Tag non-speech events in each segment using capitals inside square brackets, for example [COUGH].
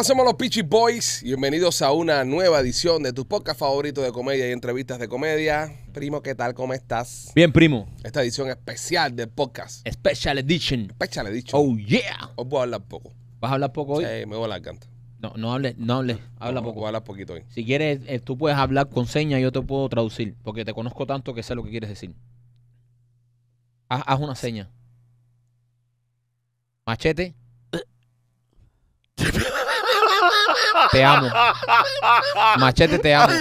hacemos somos los Peachy Boys. Bienvenidos a una nueva edición de tu podcast favorito de comedia y entrevistas de comedia. Primo, ¿qué tal? ¿Cómo estás? Bien, primo. Esta edición especial de podcast. Special Edition. Special Edition. Oh, yeah. Os voy a hablar poco. ¿Vas a hablar poco hoy? Sí, me voy a la canta. No, no hables, no hables. Habla poco. Voy a hablar poquito hoy. Si quieres, eh, tú puedes hablar con señas, yo te puedo traducir, porque te conozco tanto que sé lo que quieres decir. Haz, una seña. Machete. [LAUGHS] Te amo. Machete, te amo.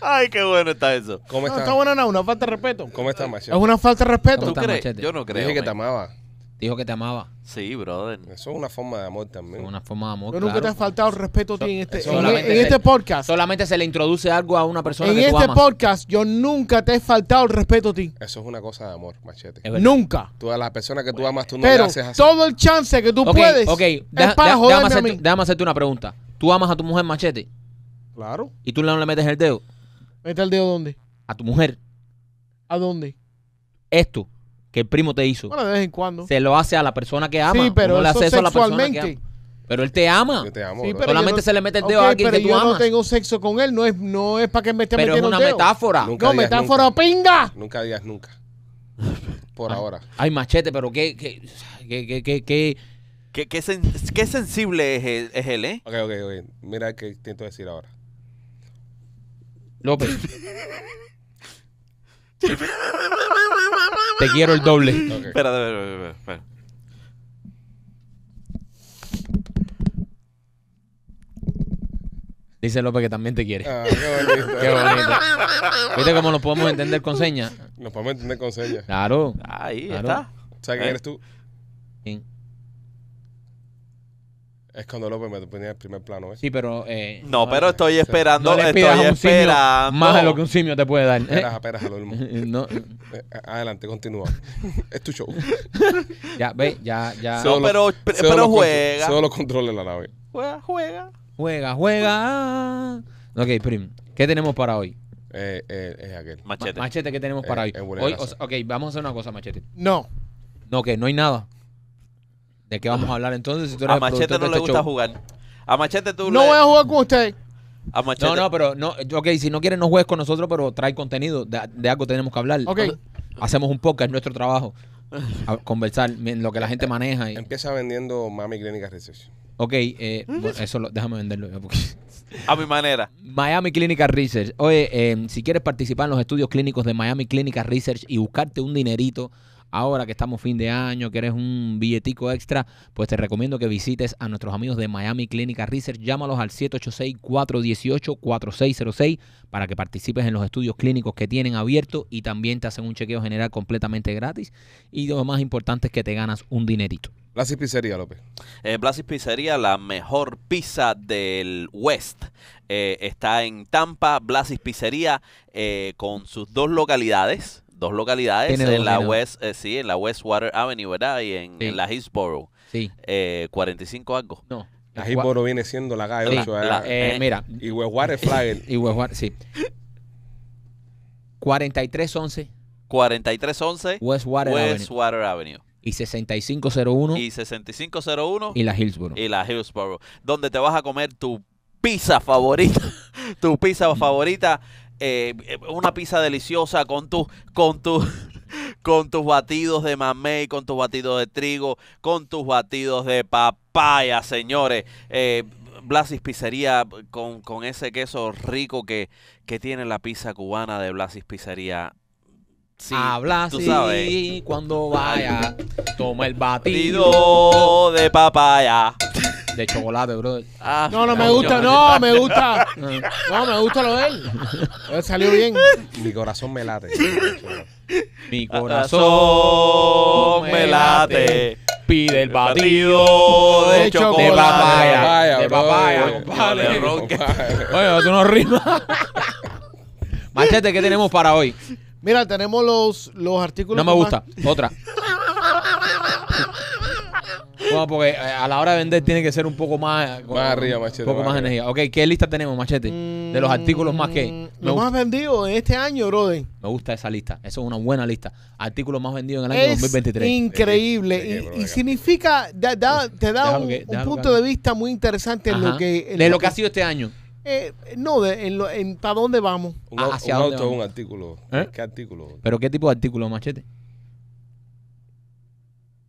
Ay, qué bueno está eso. ¿Cómo No, está? buena, no, una falta de respeto. ¿Cómo está, Machete? Es una falta de respeto. ¿Tú crees? Machete? Yo no creo. Dije que te amaba dijo que te amaba. Sí, brother. Eso es una forma de amor también. Es una forma de amor. Yo nunca te ha faltado el respeto a ti en este-, este, podcast. Solamente se le introduce algo a una persona en que tú este podcast yo nunca te he faltado el respeto a ti. Eso es una cosa de amor, machete. Nunca. Tú a personas que tú amas, tú no le haces así. todo el chance que tú puedes ok déjame, hacerte, hacerte una pregunta. ¿Tú amas a tu mujer, machete? Claro. ¿Y tú no le metes el dedo? ¿Mete el dedo dónde? A tu mujer. ¿A dónde? Esto que el primo te hizo. Bueno, de vez en cuando. Se lo hace a la persona que ama. Sí, pero no a la persona que ama. Pero él te ama. Yo te amo. Sí, pero Solamente se le mete el dedo a alguien que tú yo no tengo sexo con él, no es, no es para que me esté pero metiendo es una metáfora. no, metáfora nunca. pinga. Nunca digas nunca. [LAUGHS] Por ahora. Ay, machete, pero qué, qué, qué, qué, qué ¿Qué, qué, sensible es él, es él, ¿eh? Ok, ok, ok. Mira qué intento decir ahora. López. [LAUGHS] Te quiero el doble. Espera. Espérate, espérate, Dice López que también te quiere. Ah, qué bonito. ¿Viste cómo nos podemos entender con señas? Nos podemos entender con señas. Claro. Ahí está. ¿Sabes quién eh. eres tú? ¿Quién? Es cuando López me ponía en primer plano, ¿eh? Sí, pero. Eh, no, pero estoy esperando. No le estoy un simio más de lo que un simio te puede dar. ¿eh? Espera, espera. al [LAUGHS] no. Adelante, continúa. es tu show. [LAUGHS] ya, ve, ya, ya. No, pero, juega. Solo controla la nave. Juega, juega. Juega, juega. Ok, Prim, ¿qué tenemos para hoy? Eh, eh, es aquel. Machete. machete, ¿qué tenemos para hoy? hoy ok, vamos a hacer una cosa, Machete. No. No, que no hay nada. ¿De vamos a hablar entonces? a Machete no le gusta jugar. A tú No voy a jugar con usted. No, no, pero no, ok, si no quieres no juegues con nosotros, pero trae contenido, de, algo tenemos que hablar. Ok. Hacemos un podcast, es nuestro trabajo. conversar lo que la gente maneja. Y... Empieza vendiendo Miami Clínica Research. Ok, eh, eso déjame venderlo A mi manera. Miami Clinical Research. Oye, eh, si quieres participar en los estudios clínicos de Miami Clinical Research y buscarte un dinerito ahora que estamos fin de año, quieres un billetico extra, pues te recomiendo que visites a nuestros amigos de Miami Clínica Research. Llámalos al 786-418-4606 para que participes en los estudios clínicos que tienen abierto y también te hacen un chequeo general completamente gratis. Y lo más importante es que te ganas un dinerito. Blasis Pizzería, López. Eh, Blasis Pizzería, la mejor pizza del West. Eh, está en Tampa, Blasis Pizzería, eh, con sus dos localidades dos localidades, en la West, eh, sí, en la West Water Avenue, ¿verdad? Y en, la Hillsboro. Sí. Eh, 45 algo. No. La Hillsboro viene siendo la calle eh. eh, 8. eh, mira. Y Westwater Water y sí. 4311. 4311. West Water [LAUGHS] Avenue. Avenue y 6501. Y 6501. Y la Hillsboro. Y la Hillsboro. Donde te vas a comer tu pizza favorita. [LAUGHS] tu pizza favorita eh, una pizza deliciosa con tus con tus [LAUGHS] con tus batidos de mamey, con tus batidos de trigo, con tus batidos de papaya, señores. Eh, Blasis Pizzería con, con, ese queso rico que, que tiene la pizza cubana de Blasis Pizzería. Sí, Habla cuando vaya, toma el batido de papaya de chocolate, bro. Ah, no, no me gusta, no, me gusta. No, me gusta lo de él. salió bien. Mi corazón me late. Mi ah, corazón ah, me late. Pide el batido de, chocolate. De papaya. De papaya, Oye, tú no rimas. Machete, ¿qué tenemos para hoy? Mira, tenemos los, los artículos. No me gusta. Otra. Bueno, porque eh, a la hora de vender tiene que ser un poco más. Eh, más arriba, machete. Un poco más, de energía. Ok, ¿qué lista tenemos, machete? De los mm, artículos más que. Lo más vendido en este año, brother. Me gusta esa lista. Eso es una buena lista. Artículos más vendidos en el año 2023. Increíble. y, significa, te da un, punto de vista muy interesante en lo que. En de lo que, ha sido este año. Eh, no, de, en, para dónde vamos. Ah, un, ¿Hacia dónde vamos? un artículo. ¿Qué artículo? ¿Pero qué tipo de artículo, machete?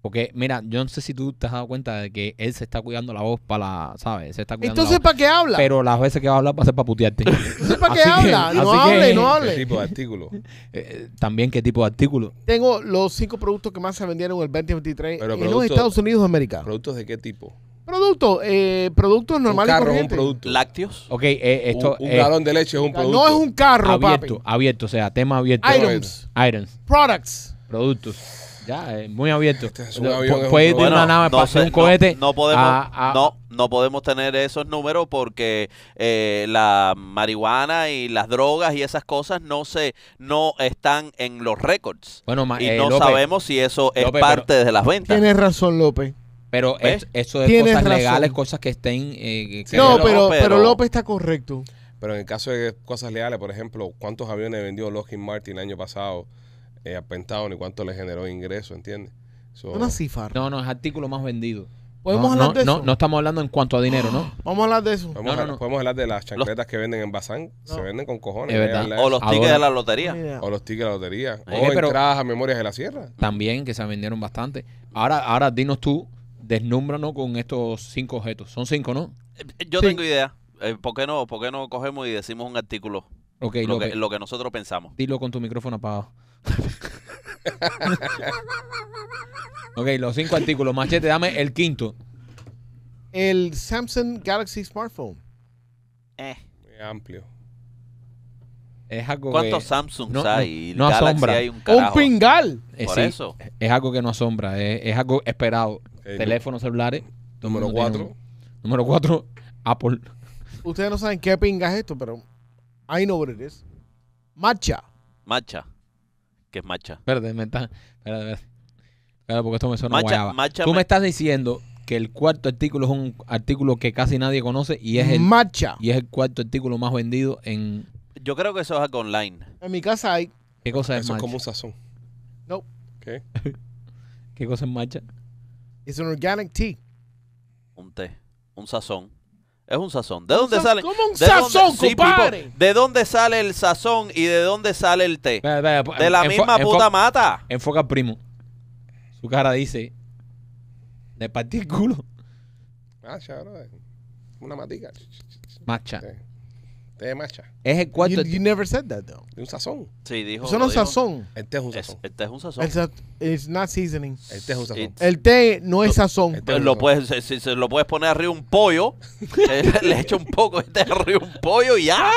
Porque, mira, yo no sé si tú te has dado cuenta de que él se está cuidando la voz para la, ¿sabes? Se está cuidando Entonces, ¿para qué habla? Pero las veces que va a hablar va a ser para putearte. [LAUGHS] Entonces, ¿para qué habla? no hable, no hable, ¿Qué tipo de artículo? [LAUGHS] Eh, también, ¿qué tipo de artículo? Tengo los cinco productos que más se vendieron el 2023 en los Estados Unidos de América. ¿Productos de qué tipo? Productos, eh, productos normales. un carro es un producto. Lácteos. Ok, eh, esto un un galón de leche es un producto. No es un carro, abierto, abierto, o sea, tema abierto. Items, Items, products, productos. Ya, es eh, muy abierto. Este puede de no No, podemos, No, no podemos tener esos números porque eh, la marihuana y las drogas y esas cosas no se no están en los récords. Bueno, y eh, no sabemos si eso es parte de las ventas. Tienes razón, López. Pero es, eso es cosas legales, cosas que estén. no, pero, pero, pero López está correcto. Pero en el caso de cosas legales, por ejemplo, ¿cuántos aviones vendió Lockheed Martin el año pasado? eh, ni cuánto le generó ingreso, ¿entiendes? Una cifra. No, no, es artículo más vendido. ¿Podemos no, hablar de eso? No, no estamos hablando en cuanto a dinero, ¿no? [GASPS] Vamos a hablar de eso. Podemos, hablar, de las chancletas que venden en Bazán. Se venden con cojones. O los tickets de la lotería. O los tickets de la lotería. o entradas a Memorias de la Sierra. También, que se vendieron bastante. Ahora, ahora dinos tú, desnúmbranos con estos cinco objetos. Son cinco, ¿no? Eh, yo tengo idea. Eh, ¿por, qué no, ¿Por no cogemos y decimos un artículo? Okay, lo que nosotros pensamos. Dilo con tu micrófono apagado. [LAUGHS] ok, los cinco artículos. Machete, dame el quinto. El Samsung Galaxy Smartphone. Eh. Muy amplio. Es algo ¿Cuántos Samsungs hay? No, asombra. un, pingal. Eh, eso. Es algo que no asombra. Es, algo esperado. Eh, Teléfonos celulares. Número cuatro Número cuatro [LAUGHS] Apple. Ustedes no saben qué pinga es esto, pero I know what it is. Macha Macha que es macha Espérate, me está... porque esto me suena guayaba. Tú me... estás diciendo que el cuarto artículo es un artículo que casi nadie conoce y es el Macha Y es el cuarto artículo más vendido en Yo creo que eso es online. En mi casa hay. ¿Qué cosa es Eso es como un sazón. No, ¿Qué? ¿Qué cosa es macha? Es un organic tea. Un té, un sazón. Es un sazón. ¿De dónde sale? sazón, compadre? ¿De dónde sale el sazón y de dónde sale el té? Pues, de la misma puta mata. Enfoca al primo. Su cara dice: De partir culo. Macha, ah, bro. Una matica. Macha. Te de macha. Es el cuarto. Este- you, never said that, though. un sazón. Sí, dijo. Eso no este es sazón. El té es este un sazón. Es, el té es un sazón. It's, not seasoning. El té es un sazón. el té no es sazón. Lo, puedes, si, se lo puedes poner arriba un pollo, [LAUGHS] eh, le echa un poco de té arriba un pollo y ya.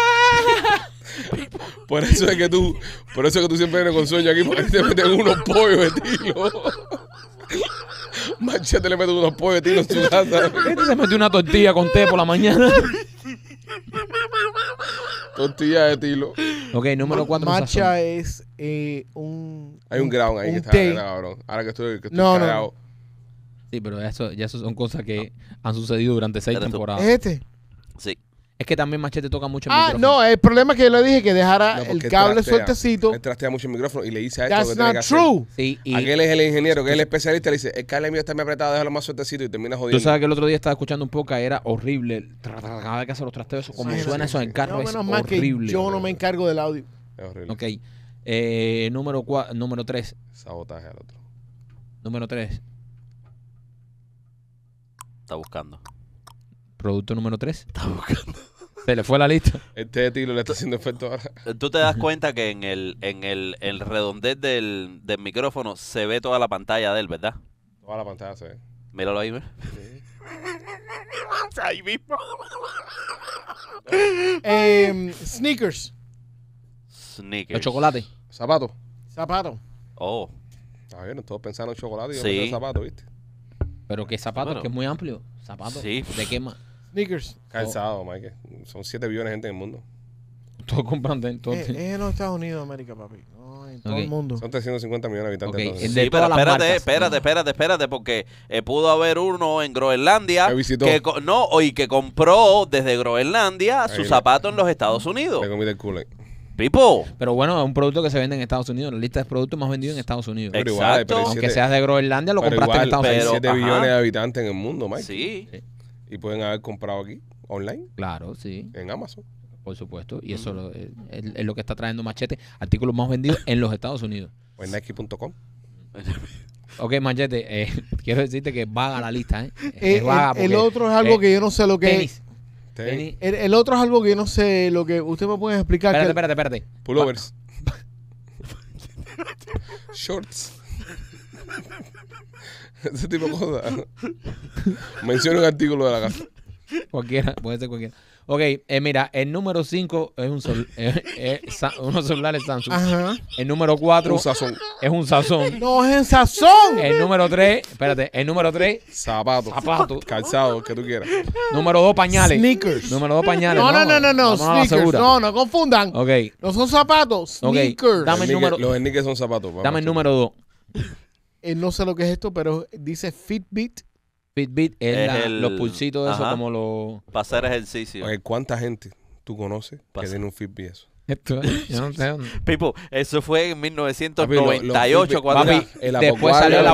[LAUGHS] por eso es que tú, por eso es que tú siempre vienes con sueño aquí porque te meten unos pollos, tío. [LAUGHS] Machete le mete unos pollos, tío, en su casa. Este se una tortilla con té por la mañana. Tortilla de tilo. Ok, número cuatro. Matcha es eh, un. Hay un ground ahí que está Ahora que estoy, que no, No. Sí, pero eso, ya eso son cosas que han sucedido durante seis temporadas. este? Sí. Es que también Machete toca mucho el ah, micrófono ah, no, el problema es que yo le dije que dejara el cable sueltecito. Él trastea mucho el micrófono y le dice a esto That's que not y Aquel es el ingeniero, que es el especialista, le dice, el cable mío está muy apretado, déjalo más sueltecito y termina jodiendo. tú sabes que el otro día estaba escuchando un poco, era horrible. Cada vez que hace los trasteos, eso, como suena eso en es horrible. yo no me encargo del audio. Es horrible. Ok. Eh, número, 3 tres. Sabotaje al otro. Número 3 Está buscando. Producto número 3. Estaba buscando. Se le fue la lista. Este tiro le está haciendo efecto ahora. Eh, tú te das cuenta que en el, en el, redondez del, del micrófono se ve toda la pantalla de él, ¿verdad? Toda la pantalla se ve. Míralo ahí, ¿ves? Sí. [LAUGHS] ahí mismo. Em, sneakers. Sneakers. El chocolate. Zapato. Zapato. Oh. Ah, está bien, todos pensaron en chocolate y yo zapato, ¿viste? Pero qué zapato, que es muy amplio. Zapato. Sí. ¿De qué más? Calzado, Mike. Son 7 billones de gente en el mundo. [LAUGHS] Todos comprando. dentro. Es, eh, en eh, los Estados Unidos, América, papi. en todo el mundo. Son 350 millones de habitantes. Okay. pero espérate, espérate, espérate, espérate, porque eh, pudo haber uno en Groenlandia visitó? que, no, y que compró desde Groenlandia su zapato en los Estados Unidos. del People. Pero bueno, es un producto que se vende en Estados Unidos. La lista de productos más vendidos en Estados Unidos. Exacto. Aunque seas de Groenlandia, lo compraste en Estados pero Unidos. 7 billones de habitantes en el mundo, Mike. sí. Y pueden haber comprado aquí, online. Claro, sí. En Amazon. Por supuesto. Y eso eh, es, lo que está trayendo Machete. Artículos más vendidos en los Estados Unidos. O en Nike.com. [LAUGHS] Ok, Machete, eh, [LAUGHS] quiero decirte que vaga la lista. Eh. el, otro es algo que yo no sé lo que tenis. El, otro es algo que yo no sé lo que. Usted me puede explicar. Espérate, espérate, espérate. Pullovers. Shorts. [LAUGHS] [LAUGHS] Ese tipo de cosas. [LAUGHS] Menciona un artículo de la casa. Cualquiera, puede ser cualquiera. Ok, eh, mira, el número 5 es un sol, [LAUGHS] eh, uno celular Samsung. Ajá. El número 4 Un sazón. es un sazón. No es en sazón. El número 3, espérate, el número 3, Zapatos. Zapatos. Calzado, que tú quieras. número 2 pañales. Sneakers. Número 2 pañales. No, no, no, no, no. no, no no, Sneakers. No, no confundan. Ok, No son zapatos. Ok, sneakers. Dame el Los número- sneakers- Los sneakers son zapatos. dame el número 2 eh, no sé lo que es esto, pero dice Fitbit. Fitbit es, los pulsitos de eso, como los... Para hacer ejercicio. Oye, ¿Cuánta gente tú conoces que den tiene un Fitbit eso? Esto, yo no sé. [LAUGHS] Pipo, eso fue en 1998 cuando... Papi, después salió el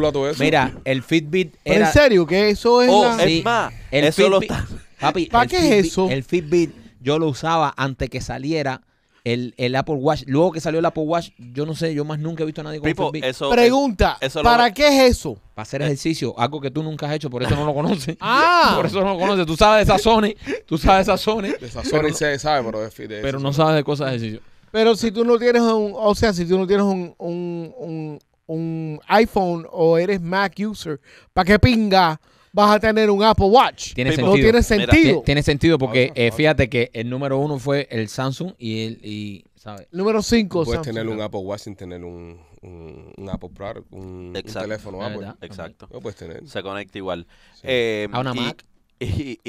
a todo eso. Mira, el Fitbit era... en serio, que eso es Oh, es más, el Fitbit- Papi, ¿Para qué es eso? El Fitbit yo lo usaba antes que saliera el, Apple Watch, luego que salió el Apple Watch, yo no sé, yo más nunca he visto a nadie con Eso, Pregunta, ¿para qué es eso? Para hacer ejercicio, algo que tú nunca has hecho, por eso no lo conoces. [LAUGHS] ah. Por eso no lo conoces. Tú sabes de Sony tú sabes de Sony De Sony se sabe, pero Pero no sabes de cosas de ejercicio. Pero si tú no tienes un, o sea, si tú no tienes un, un, un, un iPhone o eres Mac user, ¿para qué pinga? vas a tener un Apple Watch. Tiene sentido. No tiene sentido. tiene sentido porque eh, fíjate que el número uno fue el Samsung y el... Y, ¿sabes? Número cinco. Puedes tener un Apple Watch sin tener un, un, Apple Pro un, teléfono Apple. Exacto. puedes tener. Se conecta igual. Eh, a una y, Mac. [LAUGHS] Y,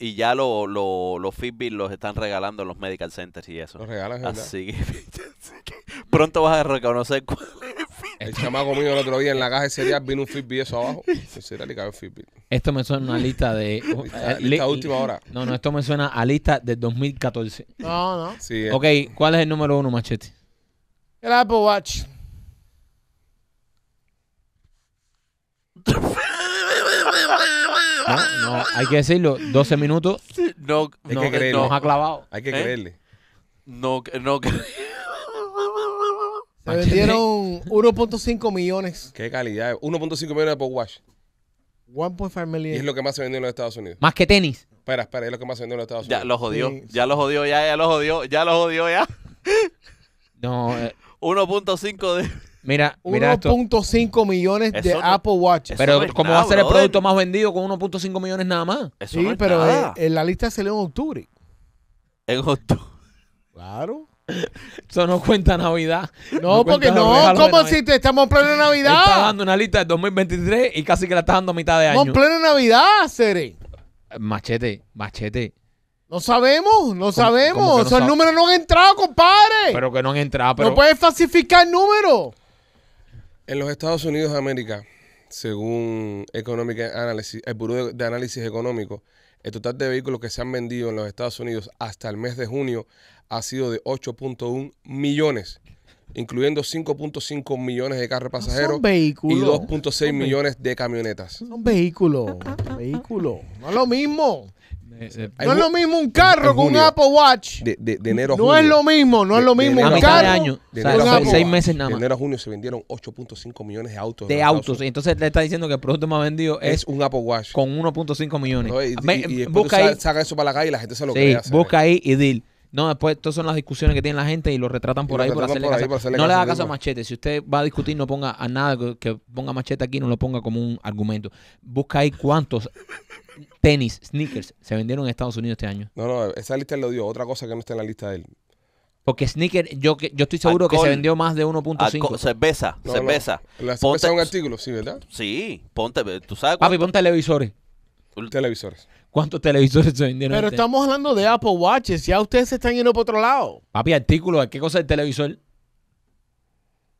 y, ya lo, lo, los Fitbit los están regalando en los medical centers y eso. Los regalan, [LAUGHS] así que pronto vas a reconocer cuál es el chamaco mío el otro día en la caja de cereal vino un Fitbit eso abajo. [LAUGHS] Esto me suena a lista de. [LAUGHS] lista, eh, última hora. No, no, esto me suena a lista de 2014. No, no. Sí, eh. ok, ¿cuál es el número uno, Machete? El Apple Watch. No, hay que decirlo, 12 minutos. No, que ha clavado. Hay que creerle. Eh, no, no, se vendieron 1.5 millones. Qué calidad. 1.5 millones de Apple Watch. 1.5 Y es lo que más se vendió en los Estados Unidos. Más que tenis. Espera, espera, es lo que más se vendió en los Estados Unidos. Ya lo jodió, ya lo jodió, ya, ya lo jodió, ya lo jodió, ya. [LAUGHS] No, 1.5 eh. de... mira, mira 1.5 millones de Apple Watch. Pero como ¿cómo va a ser el producto más vendido con 1.5 millones nada más? sí, pero eh, en la lista salió en octubre. En octubre. Claro. Eso no cuenta Navidad. No, porque no, como si te estamos en Navidad. Está dando una lista del 2023 y casi que la estás dando a mitad de año. Estamos en plena Navidad, Cere. Machete, machete. No sabemos, no sabemos. Esos números no han entrado, compadre. Pero que no han entrado, pero. No puedes falsificar números. En los Estados Unidos de América, según Economic Analysis, el Buró de Análisis Económico, el total de vehículos que se han vendido en los Estados Unidos hasta el mes de junio ha sido de 8.1 millones, incluyendo 5.5 millones de carros ah, pasajeros y 2.6 millones de camionetas. Son vehículos, vehículos. No es lo mismo. no es lo mismo un carro con un Apple Watch. De, enero a junio. No es lo mismo, no es lo mismo un carro. año, seis meses nada De enero a junio se vendieron 8.5 millones de autos. De autos. Entonces le está diciendo que el producto más vendido es, un Apple Watch. Con 1.5 millones. y, busca ahí, saca eso para la calle y la gente se lo sí, Busca ahí y dile no, después, estas son las discusiones que tiene la gente y lo retratan por, ahí, por hacerle no le haga caso a Machete. Si usted va a discutir, no ponga a nada que, ponga Machete aquí, no lo ponga como un argumento. Busca ahí cuántos tenis, sneakers se vendieron en Estados Unidos este año. No, no, esa lista él lo dio. Otra cosa que no está en la lista de él. Porque sneaker, yo, yo estoy seguro que se vendió más de 1.5. Cerveza, no, cerveza. cerveza ponte, es un artículo, sí, ¿verdad? Sí, ponte, tú sabes. Papi, pon televisores. Televisores cuántos televisores se vendieron. Pero este? estamos hablando de Apple Watches. Ya ustedes se están yendo por otro lado. Papi, artículo. ¿Qué cosa es el televisor?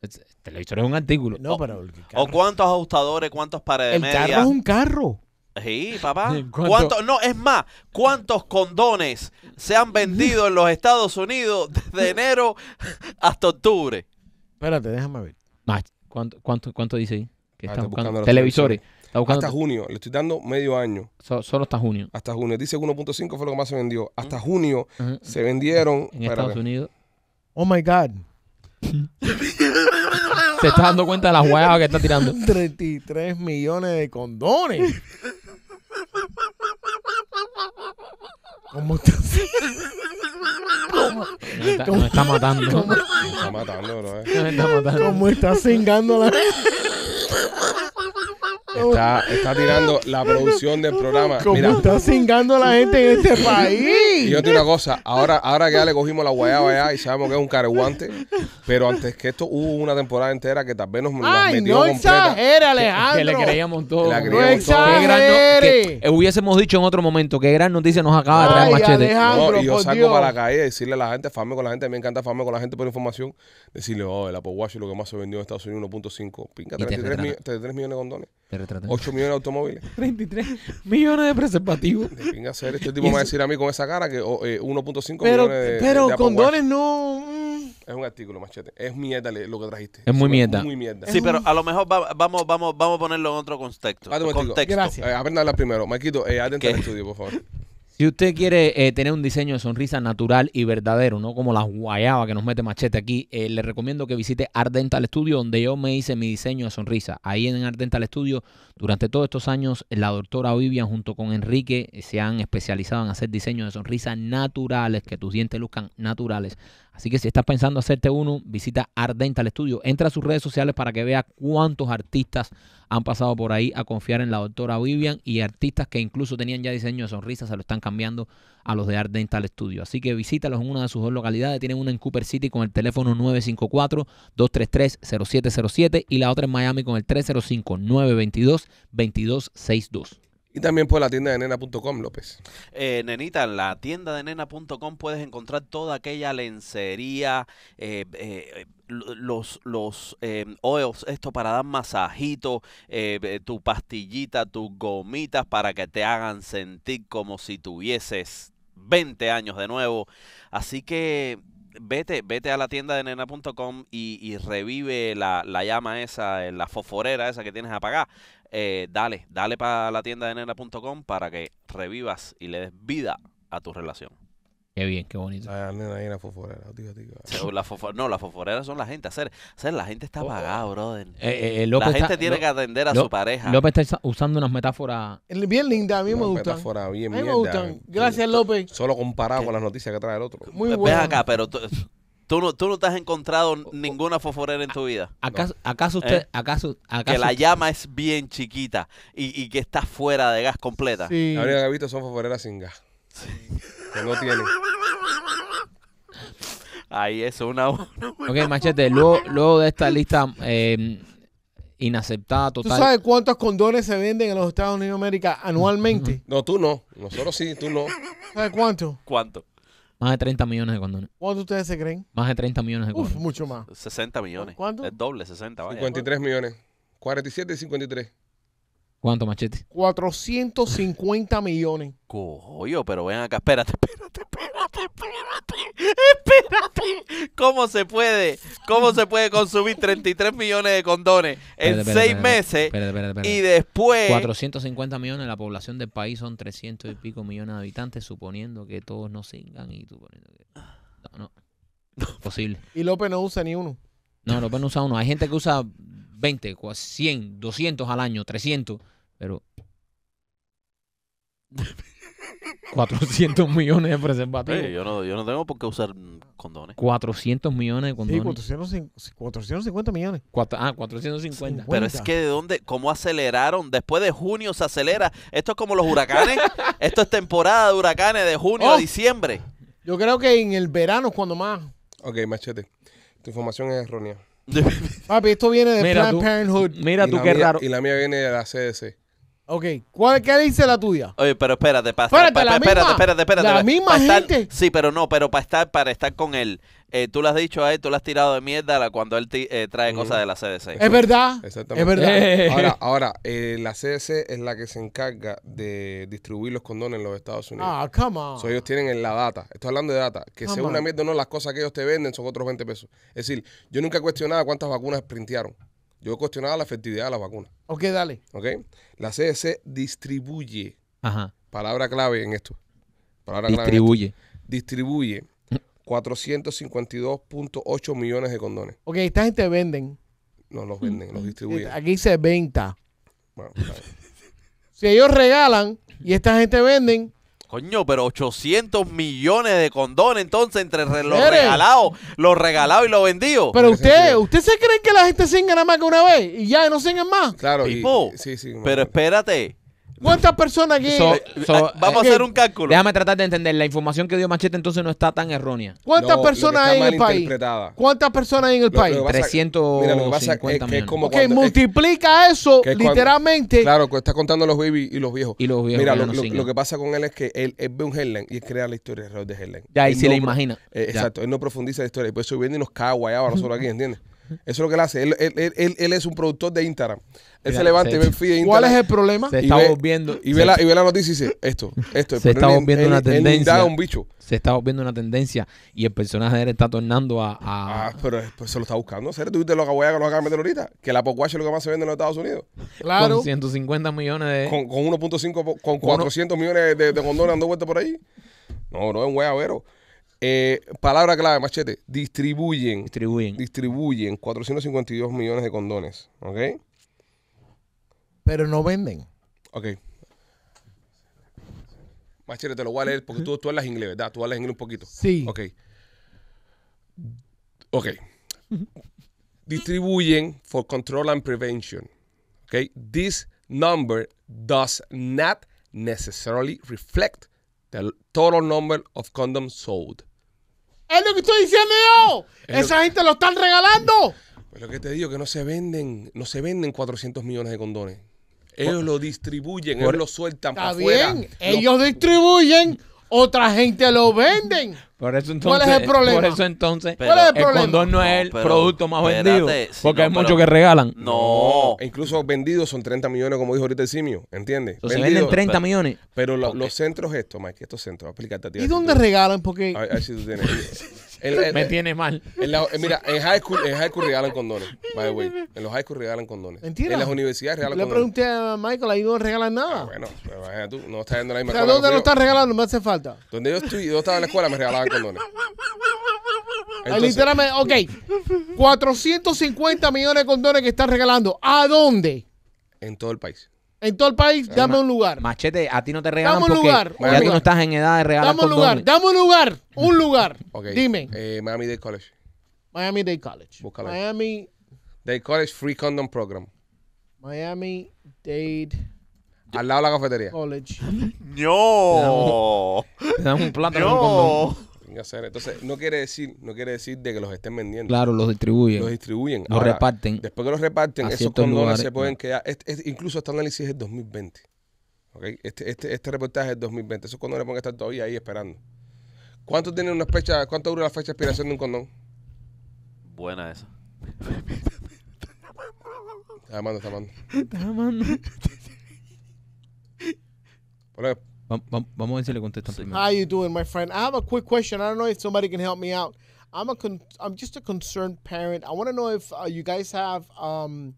El televisor es un artículo. No, o, pero. O cuántos ajustadores, cuántos paredes El carro es un carro. Sí, papá. [LAUGHS] ¿Cuánto? No, es más, ¿cuántos condones se han vendido en los Estados Unidos desde [LAUGHS] enero hasta octubre? Espérate, déjame ver. ¿Cuánto, cuánto, dice ahí? Que ah, televisores. Hasta junio. Le estoy dando medio año. solo hasta junio. Hasta junio. Dice 1.5 fue lo que más se vendió. Hasta mm. junio se vendieron. En Estados Unidos. Oh my God. [LAUGHS] se está dando cuenta de las guayabas que está tirando. 33 millones de condones. ¿Cómo está? ¿Cómo? está, matando. ¿Cómo? está matando, eh. está matando. ¿Cómo está cingando la [LAUGHS] Oh. Está, tirando la producción del programa. está cingando a la gente en este país? Y yo te digo una cosa, ahora, ahora que ya le cogimos la guayaba y sabemos que es un careguante, pero antes que esto hubo una temporada entera que tal vez nos metió no completa. Alejandro. Que le creíamos todo. No eh, hubiésemos dicho en otro momento que gran noticia nos acaba de traer Machete. y yo salgo para la calle y decirle a la gente, farme con la gente, me encanta farme con la gente por información, decirle, oh, el Apple lo que más se vendió en Estados Unidos, 1.5, pinca, 33 millones de condones. 8 millones de automóviles. 33 [LAUGHS] millones de preservativos. venga a hacer este tipo me va a decir a mí con esa cara que 1.5 eh, millones de Pero con dólares condones no... Mm. Es un artículo, machete. Es mierda lo que trajiste. Es muy mierda. Sí, pero a lo mejor vamos, vamos, vamos a ponerlo en otro contexto. contexto. a ver nada primero. Maquito, eh, atenta estudio, por favor. Si usted quiere eh, tener un diseño de sonrisa natural y verdadero, no como la guayaba que nos mete machete aquí, eh, le recomiendo que visite Ardental Studio, donde yo me hice mi diseño de sonrisa. Ahí en Ardental Studio, durante todos estos años, la doctora Vivian junto con Enrique eh, se han especializado en hacer diseños de sonrisa naturales, que tus dientes luzcan naturales. Así que si estás pensando hacerte uno, visita Art Dental Studio. Entra a sus redes sociales para que vea cuántos artistas han pasado por ahí a confiar en la doctora Vivian y artistas que incluso tenían ya diseño de sonrisas se lo están cambiando a los de Art Dental Studio. Así que visítalos en una de sus dos localidades. Tienen una en Cooper City con el teléfono 954-233-0707 y la otra en Miami con el 305-922-2262. Y también por la tienda de nena.com, López. Eh, nenita, en la tienda de nena.com puedes encontrar toda aquella lencería, eh, eh, los, los em, oils, esto para dar masajito, tu pastillita, tus gomitas para que te hagan sentir como si tuvieses 20 años de nuevo. Así que vete, vete a la tienda de nena.com y, y, revive la, la, llama esa, la foforera esa que tienes apagada. Eh, dale, dale para la tienda de nena.com para que revivas y le des vida a tu relación. Qué bien, qué bonito. Ah, no, las foforeras son la gente. Hacer, hacer la gente está oh. pagada, brother. Eh, eh, la gente tiene que atender a su pareja. López está usando unas metáforas. Bien linda, a mí me gustan. a me gustan. Gracias, López. Solo comparado con las noticias que trae el otro. Muy bueno. acá, pero Tú no, te has encontrado ninguna foforera en tu vida. ¿Acaso, acaso usted, eh, acaso, acaso, Que la llama es bien chiquita y, que está fuera de gas completa. Sí. La que son foforeras sin gas. Sí. Que no tienen. Ahí es una, Ok, machete, luego, de esta lista em, inaceptada total. ¿Tú sabes cuántos condones se venden en los Estados Unidos de América anualmente? No, tú no. Nosotros sí, tú no. ¿Sabes cuánto? ¿Cuánto? Más de 30 millones de condones. ¿Cuánto ustedes se creen? Más de 30 millones de Uf, mucho más. 60 millones. ¿Cuánto? Es doble, 60, ¿vale? 53 millones. 47 y 53. ¿Cuánto, machete? 450 millones. Cojo, pero ven acá, espérate, espérate, espérate espérate, espérate. ¿Cómo se puede? ¿Cómo se puede consumir 33 millones de condones en 6 meses? Y después... 450 millones, de la población del país son 300 y pico millones de habitantes, suponiendo que todos no sigan y tú que... No, no. [LAUGHS] Posible. Y López no usa ni uno. No, López no usa uno. Hay gente que usa 20, 100, 200 al año, 300, pero... [LAUGHS] 400 millones de preservativos. yo, no, tengo por qué usar condones. 400 millones de condones. Sí, 450, millones. ah, 450. Pero es que de dónde, cómo aceleraron. Después de junio se acelera. Esto es como los huracanes. [LAUGHS] Esto es temporada de huracanes de junio a oh. diciembre. Yo creo que en el verano es cuando más. Ok, machete. Tu información es errónea. [LAUGHS] Papi, esto viene de mira Planned Parenthood. Mira tú qué raro. Y la mía viene de la CDC. Ok, ¿cuál qué dice la tuya? Oye, pero espérate, para espérate, espérate, espérate, La misma gente. sí, pero no, pero para estar, para estar con él. Eh, tú lo has dicho a él, tú le has tirado de mierda cuando él eh, trae cosas de la CDC. Es verdad. Exactamente. Es verdad. Eh. Ahora, [LAUGHS] ahora la CDC es la que se encarga de distribuir los condones en los Estados Unidos. Ah, come on. ellos tienen en la data. Estoy hablando de data. Que sea una mierda o no, las cosas que ellos te venden son otros 20 pesos. Es decir, yo nunca he cuestionado cuántas vacunas printearon. Yo he cuestionado la efectividad de la vacuna. Ok, dale. Ok. La CDC distribuye. Ajá. Palabra clave en esto. distribuye. Distribuye 452.8 millones de condones. Ok, esta gente venden. No los venden, los distribuyen. Aquí se venta. Bueno, [LAUGHS] si ellos regalan y esta gente venden, Coño, pero 800 millones de condones entonces entre los regalados, los regalados y lo vendidos. Pero usted, ¿usted se cree que la gente se nada más que una vez y ya no siguen más? Claro. sí, sí, pero espérate, ¿Cuántas personas aquí? Eh, eh, vamos a eh, hacer un cálculo. Déjame tratar de entender. La información que dio Machete entonces no está tan errónea. ¿Cuántas personas hay en el país? ¿Cuántas personas hay en el país? Lo mira, lo que pasa es, que como multiplica eso literalmente. claro, está contando los babies y los viejos. Y los viejos. Mira, lo, que pasa con él es que él, él ve un headline y crea la historia de headline. Ya, y si le imagina. exacto, él no profundiza la historia. Y eso pues viene y nos caga guayaba nosotros aquí, ¿entiendes? Eso es lo que él hace. Él, él, él, él es un productor de Instagram. Él se levanta y ve el feed de Instagram. ¿Cuál es el problema? Se está volviendo. Y ve, la, y ve la noticia y dice: Esto, esto. Se está volviendo una tendencia. un bicho. Se está volviendo una tendencia y el personaje de él está tornando a. Ah, pero pues, se lo está buscando. ser ¿Tú viste lo que voy a, lo haga meter ahorita? Que la Pocuache es lo que más se vende en los Estados Unidos. Claro. Con 150 millones de. Con, 1.5, con 400 millones de, condones dando vueltas por ahí. No, no es un vero. Eh, palabra clave, machete. Distribuyen. Distribuyen. Distribuyen 452 millones de condones. ¿Ok? Pero no venden. Ok. Machete, te lo voy a leer porque tú, hablas inglés, ¿verdad? Tú hablas inglés un poquito. Sí. Ok. Ok. Distribuyen for control and prevention. ¿Ok? This number does not necessarily reflect the total number of condoms sold. Es lo que estoy diciendo yo. Esa gente lo están regalando. Pues lo que te digo, que no se venden, no se venden 400 millones de condones. Ellos lo distribuyen, ellos lo sueltan Está bien. Ellos distribuyen otra gente lo venden. eso entonces, ¿Cuál es el problema? Por eso entonces, el, condón no es el producto más vendido. porque hay muchos que regalan. No. Incluso vendidos son 30 millones, como dijo ahorita el simio. ¿Entiendes? venden 30 millones. Pero los centros, esto, Mike, estos centros, explícate a ¿Y dónde regalan? Porque. si tú tienes. [LAUGHS] Me tiene mal. Eh, mira, en high, school, en high school regalan condones. By the way. En los high school regalan condones. ¿Entiendes? En las universidades regalan Le pregunté a Michael, ahí no regalan nada. Ah, bueno, pero tú, no estás viendo la o misma sea, escuela ¿dónde lo están regalando? Me hace falta. Donde yo estoy, yo estaba en la escuela, me regalaban condones. Ah, Entonces, Literalmente, ok. 450 millones de condones que están regalando. ¿A dónde? en todo el país. En todo el país, dame un lugar. Machete, a ti no te regalan dame un porque lugar, ya tú no estás en edad de regalar Dame un lugar, dame un lugar, un mm. lugar. Dime. Eh, Miami Dade College. Miami Dade College. Búscalo. Miami Dade College Free Condom Program. Miami Dade Al lado de la cafetería. College. [LAUGHS] No. Te un plato no. con hacer. Entonces, no quiere decir, no quiere decir de que los estén vendiendo. Claro, los distribuyen. Los distribuyen. Los reparten. Después que los reparten, esos condones se pueden quedar. Este, este, incluso este análisis es 2020. Este, este, reportaje es 2020. Esos condones pueden estar todavía ahí esperando. ¿Cuánto tiene una fecha, cuánto dura la fecha de expiración de un condón? Buena esa. Está llamando, está llamando. [LAUGHS] Vamos a si primero. How you doing, my friend? I have a quick question. I don't know if somebody can help me out. I'm a con- I'm just a concerned parent. I want to know if uh, you guys have um,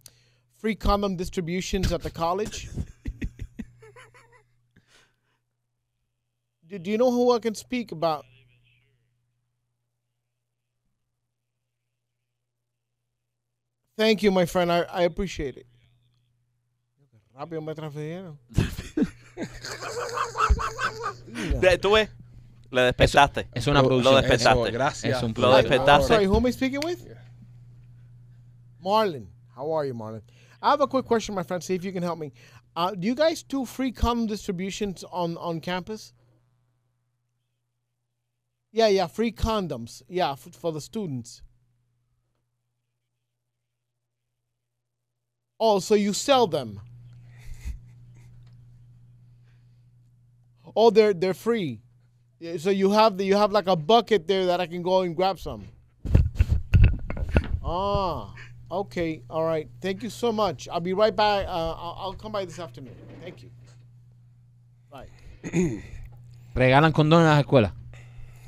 free condom distributions at the college. do, do you know who I can speak about? Thank you, my friend. I, I appreciate it. Rápido me [LAUGHS] [LAUGHS] De- ¿Tú ves? Le despertaste. Es una producción. Lo despertaste. Eso, gracias. Es un Lo despertaste. Sorry, who am I speaking with? Marlon. How are you, Marlon? I have a quick question, my friend. See if you can help me. Uh, do you guys do free condom distributions on, on campus? Yeah, yeah, free condoms. Yeah, f- for the students. Oh, so you sell them? oh, they're they're free. so you have you have like a bucket there that I can go and grab some. Ah, okay, all right. Thank you so much. I'll be right back. Uh, I'll, come by this afternoon. Thank you. Bye. [CLEARS THROAT] Regalan condones en las escuelas.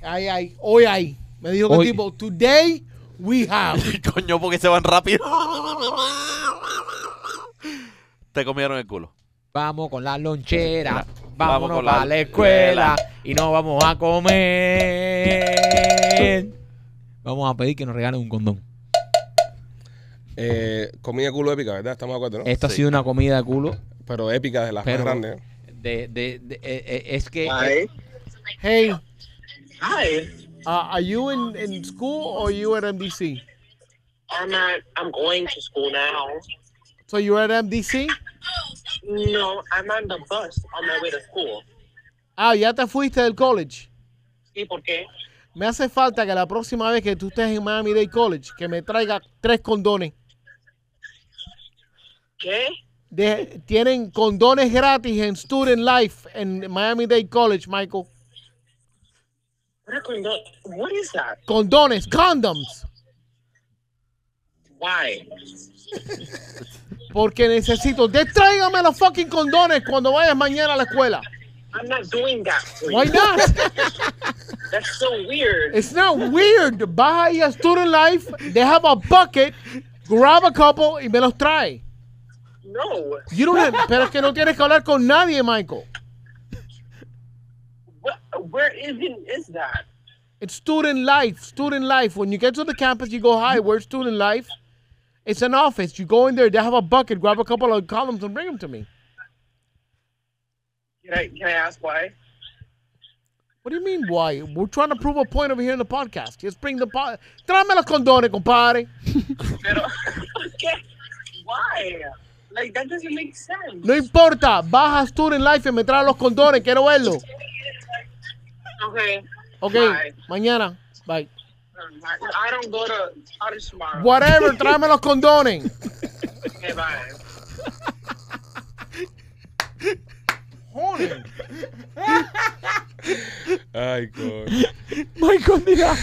Ay, ay, hoy ay Me dijo que tipo, today we have. [LAUGHS] Coño, porque se van rápido. Te comieron el culo. Vamos con la lonchera. Vámonos vamos para la, escuela y nos vamos a comer. Vamos a pedir que nos regalen un condón. Eh, comida culo épica, ¿verdad? Estamos de acuerdo, ¿no? Esto ha sido una comida culo. Pero épica de las más grandes. ¿eh? De, de, eh, es que. Hi. Hey, Hi. Uh, are you in, in school or you at MDC? I'm I'm going to school now. So you're at MDC? No, I'm on the bus on my way to school. Ah, ya te fuiste del college. Sí, ¿por qué? Me hace falta que la próxima vez que tú estés en Miami Dade College, que me traiga tres condones. ¿Qué? tienen condones gratis en Student Life en Miami Dade College, Michael. ¿Qué what is that? Condones, condoms. Why? Porque necesito. De, tráigame los fucking condones cuando vayas mañana a la escuela. I'm not doing that. Why not? [LAUGHS] That's so weird. It's not weird. Baja ahí a Student Life. They have a bucket. Grab a couple y me los trae. No. You don't pero es que no tienes que hablar con nadie, Michael. Where is that? It's student life. Student life. When you get to the campus, you go, hi, where's student life? It's an office. You go in there, they have a bucket, grab a couple of columns, and bring them to me. Can I, can I ask why? What do you mean why? We're trying to prove a point over here in the podcast. Just bring the pot. Tráeme los condones, compadre. [LAUGHS] Pero, Why? Like, that doesn't make sense. No importa. Baja Student Life y me traes los condones. Quiero verlo. Okay. Okay. Bye. Mañana. Bye. I don't go to tomorrow. Whatever, tráeme los condones. [LAUGHS] Okay, bye. Ay, coño. Michael, mira.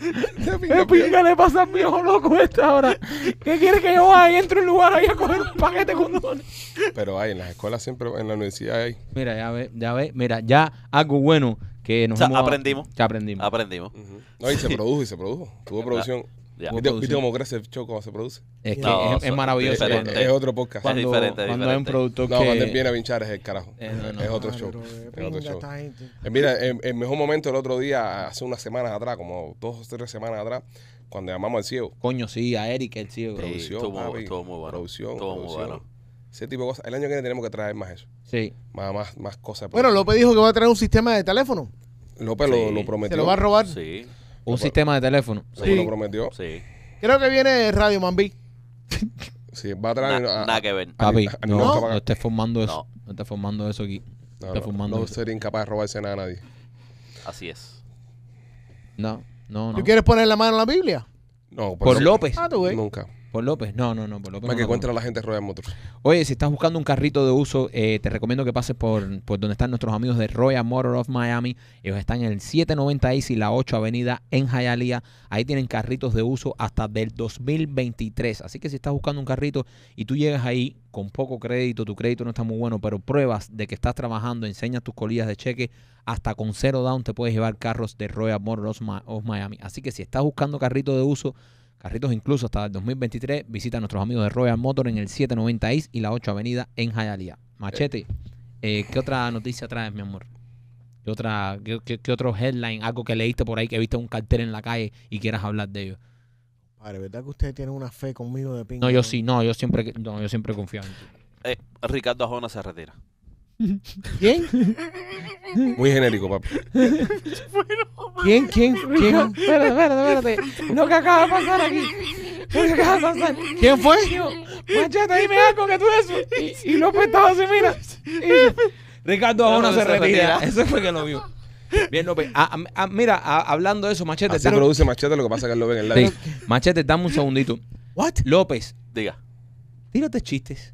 ¿Qué pinga le pasa a mi hijo loco esta hora? ¿Qué quieres que yo vaya? entre en un lugar ahí a coger un paquete de condones. Pero hay, en las escuelas siempre, en la universidad hay. Mira, ya ve, ya ve. Mira, ya algo bueno que aprendimos. aprendimos. Aprendimos. No, y se produjo, y se produjo. Tuvo producción. ¿Y ¿Viste, cómo crece show cuando se produce? Es que es, maravilloso. Es, otro podcast. Cuando, es diferente, cuando es un producto No, cuando viene a pinchar es el carajo. es otro ah, show. Eh, eh, mira, el, el, mejor momento el otro día, hace unas semanas atrás, como dos o tres semanas atrás, cuando llamamos al ciego. Coño, sí, a Eric el ciego. producción, todo muy bueno. Producción, todo muy bueno. Ese tipo El año que viene tenemos que traer más eso. Sí. Más, más, cosas. Pues. Bueno, López dijo que va a traer un sistema de teléfono. López lo, prometió. Se lo va a robar. Sí. Un sistema de teléfono. Sí. Lo prometió. Sí. Creo que viene Radio sí va a traer. Nada que ver. no, no, no, formando eso. No. No, formando eso aquí. No, sería incapaz de robarse nada a nadie. Así es. No, no, no. ¿Tú quieres poner la mano en la Biblia? No, Por López. Ah, Nunca. ¿Por López, no, no, no, por López. Para que encuentre la gente de Royal Motors. Oye, si estás buscando un carrito de uso, eh, te recomiendo que pases por, por donde están nuestros amigos de Royal Motor of Miami. Ellos están en el 790 y la 8 Avenida en Hialeah. Ahí tienen carritos de uso hasta del 2023. Así que si estás buscando un carrito y tú llegas ahí con poco crédito, tu crédito no está muy bueno, pero pruebas de que estás trabajando, enseñas tus colillas de cheque, hasta con cero down te puedes llevar carros de Royal Motor of Miami. Así que si estás buscando carrito de uso, Carritos incluso hasta el 2023. Visita a nuestros amigos de Royal Motor en el 790 y la 8 Avenida en Hialeah. Machete, eh, ¿qué otra noticia traes, mi amor? ¿Qué, otra, qué, otro headline, algo que leíste por ahí, que viste un cartel en la calle y quieras hablar de ello? Padre, ¿verdad que usted tiene una fe conmigo de pingo? No, yo sí, no, yo siempre, no, yo siempre confío en ti. Eh, Ricardo Ajona se retira. ¿Quién? Muy genérico, papi. ¿Quién? ¿Quién? ¿Quién? Espérate, espérate, espérate. No que acaba de pasar aquí. de pasar. ¿Quién fue? Machete, dime algo que tú eres Y, López pues, estaba así, mira. Ricardo ahora se, retira. Eso fue que lo vio. Bien, López. mira, hablando de eso, Machete. Se produce Machete, lo que pasa es que lo ve en el live. Machete, dame un segundito. What? López. Diga. Tírate chistes.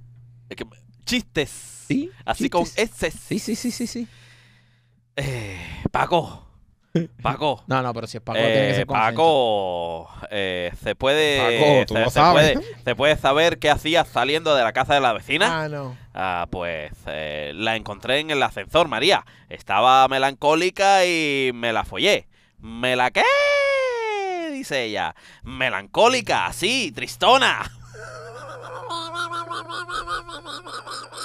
Es que, chistes. Sí. Así con ese... Sí, sí, sí, sí, sí. Eh, Paco. [LAUGHS] Paco. No, no, pero si es Paco, tiene que eh, ser Paco, eh, se puede. Paco, se, Puede, se puede saber qué hacía saliendo de la casa de la vecina. Ah, no. Ah, pues eh, la encontré en el ascensor, María. Estaba melancólica y me la follé. ¿Me la qué? Dice ella. Melancólica, así, tristona. [LAUGHS]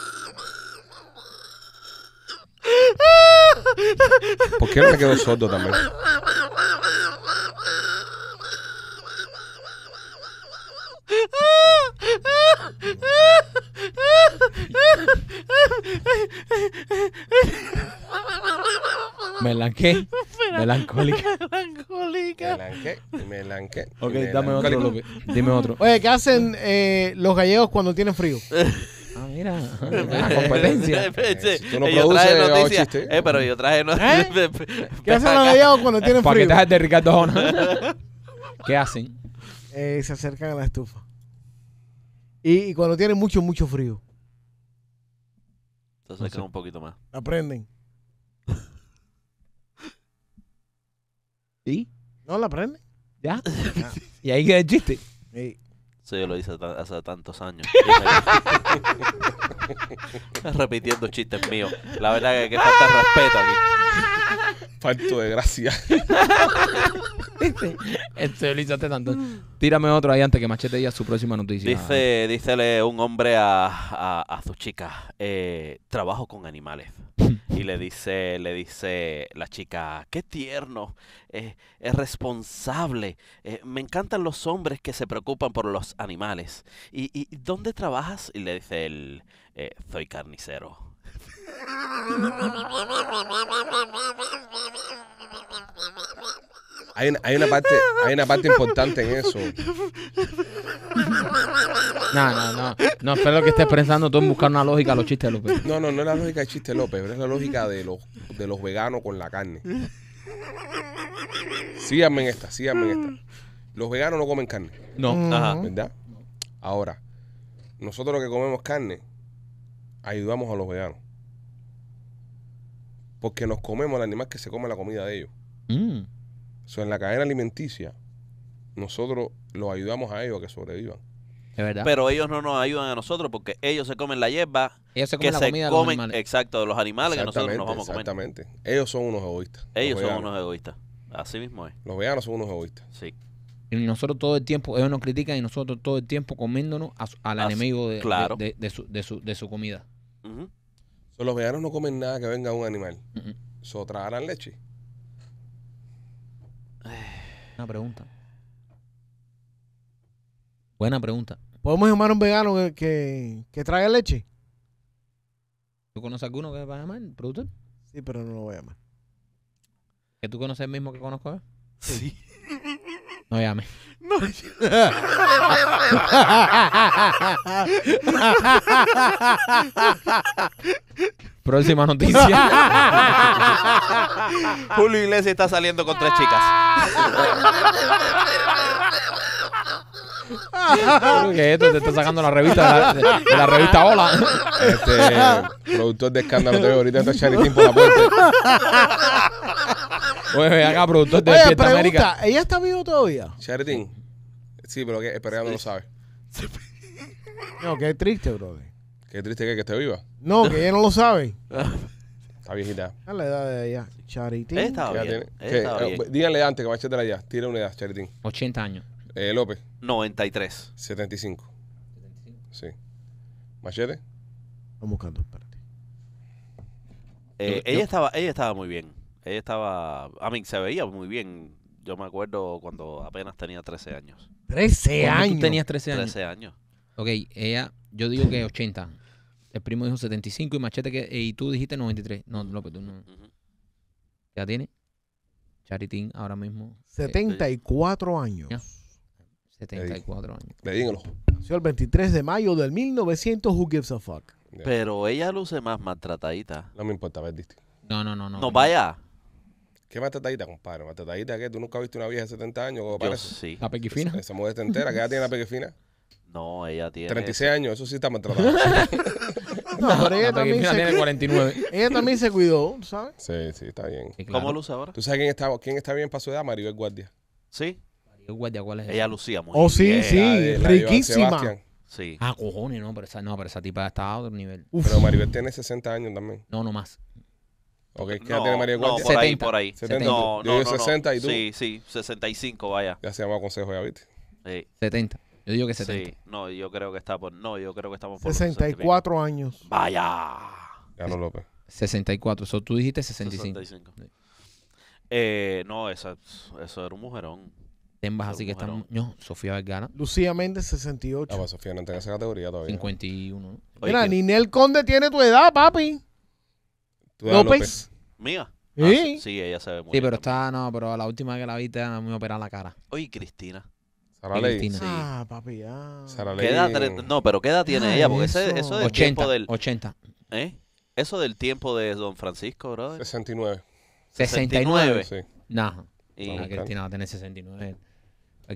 ¿Por qué no me quedo sordo también? Melanqué. Melancólica. Melancólica. Melanqué. Ok, dame otro, Dime otro. Oye, ¿qué hacen eh, los gallegos cuando tienen frío? [LAUGHS] mira, [LAUGHS] competencia. yo traje noticias. Eh, pero yo traje noticias. ¿Eh? [LAUGHS] ¿Qué hacen los gallegos cuando [LAUGHS] tienen frío? Paquetajes de Ricardo Jona. ¿Qué hacen? Eh, se acercan a la estufa. Y, cuando tienen mucho, mucho frío, Entonces acercan un poquito más. aprenden. ¿Sí? ¿No la aprenden? ¿Ya? ¿Y ahí queda el chiste? Sí yo lo hice hace tantos años. [LAUGHS] Repitiendo chistes míos. La verdad que, que falta respeto aquí. Falto de gracia. Dice, [LAUGHS] este, este, tanto. Mm. Tírame otro ahí antes que Machete ya su próxima noticia. Dice, un hombre a, a, su chica, eh, trabajo con animales. [LAUGHS] y le dice, le dice la chica, qué tierno, eh, es responsable. Eh, me encantan los hombres que se preocupan por los animales. ¿Y, y dónde trabajas? Y le dice él, soy carnicero. Hay una, parte, hay una parte importante en eso. No, no, no. No, espero que estés pensando tú en buscar una lógica a los chistes López. No, no, no es la lógica de chiste López, es la lógica de los, de los veganos con la carne. Síganme en esta, síganme en esta. Los veganos no comen carne. No. Ajá. ¿Verdad? Ahora, nosotros los que comemos carne, ayudamos a los veganos porque nos comemos al animal que se come la comida de ellos. Mm. en la cadena alimenticia, nosotros los ayudamos a ellos a que sobrevivan. Es verdad. Pero ellos no nos ayudan a nosotros porque ellos se comen la hierba. Ellos se que la se comida comen, de los animales. Exacto, de los animales que nosotros nos vamos a comer. Exactamente. Ellos son unos egoístas. Ellos son unos egoístas. Así mismo es. Los veganos son unos egoístas. Sí. Y nosotros todo el tiempo, ellos nos critican y nosotros todo el tiempo comiéndonos al enemigo de, de, su, comida los veganos no comen nada que venga un animal. Uh leche? Una pregunta. Buena pregunta. ¿Podemos llamar a un vegano que, que, traiga leche? ¿Tú conoces alguno que va a llamar, productor? Sí, pero no lo voy a llamar. ¿Que tú conoces el mismo que conozco Sí. [LAUGHS] No llame. Próxima noticia. Julio Iglesias está saliendo con tres chicas. que esto te está sacando la revista de la, revista Hola. Este productor de escándalo de ahorita está Charitín por la puerta. Oye, ven acá, ¿ella está viva todavía? Charitín. Sí, pero, que, pero no lo sabe. [LAUGHS] No, qué triste, brother. Qué triste que, esté viva. No, que ella no lo sabe. Está viejita. A la edad de ella. Charitín. Él estaba bien. Eh, díganle antes que Machete la allá, Tira una edad, Charitín. 80 años. Eh, López, 93. 75. Sí. Machete, vamos buscando, espérate. Eh, ella, estaba, ella estaba muy bien. Ella estaba, a mí se veía muy bien. Yo me acuerdo cuando apenas tenía 13 años. 13 años. Tú tenías 13 años. 13 años. Ok, ella, yo digo que 80. El primo dijo 75 y Machete que eh, y tú dijiste 93. No, López, tú no. ¿Ya tiene? Charitín ahora mismo. 74 eh, años. 74 años. Le digo el 23 de mayo del 1900, who gives a fuck. Pero ella luce más maltratadita. No me importa, ver No, no, no, no. No, vaya. ¿Qué matatadita, compadre? ¿Matatadita que ¿Tú nunca viste una vieja de 70 años? sí. ¿La pequifina? Esa, mujer está entera. que edad tiene la pequifina? No, ella tiene... 36 años. Eso sí está maltratada. [LAUGHS] no, ella también tiene 49. Ella también se cuidó, ¿sabes? Sí, sí, está bien. ¿Cómo luce ahora? ¿Tú sabes quién está, quién está bien para su edad? Maribel Guardia. ¿Sí? Maribel Guardia, ¿cuál es? Ella lucía muy Oh, sí, sí. riquísima. Sí. Ah, cojones, no pero, esa, no, pero esa tipa está a otro nivel. Pero Maribel tiene 60 años también. No, no más. Ok, ¿qué no, tiene María No, por 70. ahí, por ahí. 70. No, yo no, no, y tú. Sí, sí, 65, vaya. Ya se llama consejo, ya viste. Sí. 70. Yo digo que 70. Sí, no, yo creo que está por. No, yo creo que estamos por. 64 años. Vaya. Ya López. 64, eso tú dijiste 65. 65. Eh, no, eso era un mujerón. Tembas, así que están. No, Sofía Vergara. Lucía Méndez, 68. Ah, pues, Sofía no entra en esa categoría todavía. 51. Mira, ni Ninel Conde tiene tu edad, papi. López. Pues. Pues. Mía. Ah, ¿Sí? ella se ve muy Sí, pero está, no, pero la última que la viste me operar la cara. Oye, Cristina. Sara Ley. Ah, papi, ah. Sara no, pero ¿qué edad tiene ella? Porque eso. es del 80, tiempo del... 80. ¿eh? Eso del tiempo de Don Francisco, brother. 69. 69. Sí. No, Cristina va a tener 69.